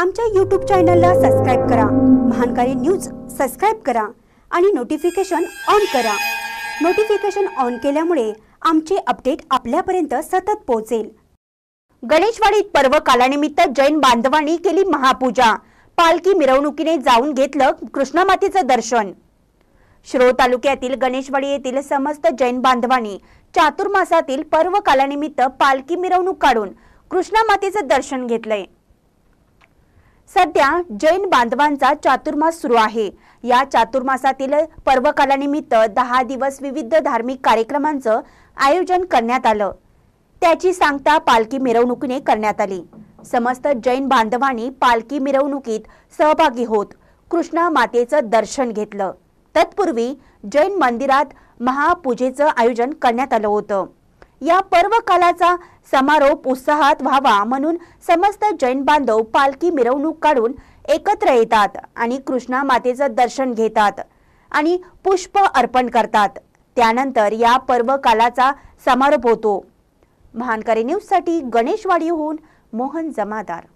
आमच्या यूट्यूब चॅनलला सबस्क्राईब करा महानकारी न्यूज सबस्क्राईब करा आणि नोटिफिकेशन ऑन करा नोटिफिकेशन ऑन केल्यामुळे आमचे अपडेट आपल्यापर्यंत सतत पोहोचेल गणेशवाडीत पर्व कालानिमित्त जैन बांधवांनी केली महापूजा पालखी मिरवणुकीने जाऊन घेतलं कृष्णामातेचं दर्शन श्रो तालुक्यातील गणेशवाडी येथील समस्त जैन बांधवांनी चातुर्मासातील पर्व कालानिमित्त पालखी मिरवणूक काढून कृष्णामातेचं दर्शन घेतलंय सध्या जैन बांधवांचा चातुर्मास सुरू आहे या चातुर्मासातील पर्वकालानिमित्त दहा दिवस विविध धार्मिक कार्यक्रमांचं आयोजन करण्यात आलं त्याची सांगता पालखी मिरवणुकीने करण्यात आली समस्त जैन बांधवांनी पालखी मिरवणुकीत सहभागी होत कृष्णा मातेचं दर्शन घेतलं तत्पूर्वी जैन मंदिरात महापूजेचं आयोजन करण्यात आलं होतं या पर्व कालाचा समारोप उत्साहात व्हावा म्हणून समस्त जैन बांधव पालखी मिरवणूक काढून एकत्र येतात आणि कृष्णा मातेचं दर्शन घेतात आणि पुष्प अर्पण करतात त्यानंतर या पर्व कालाचा समारोप होतो न्यूज न्यूजसाठी गणेशवाडीहून मोहन जमादार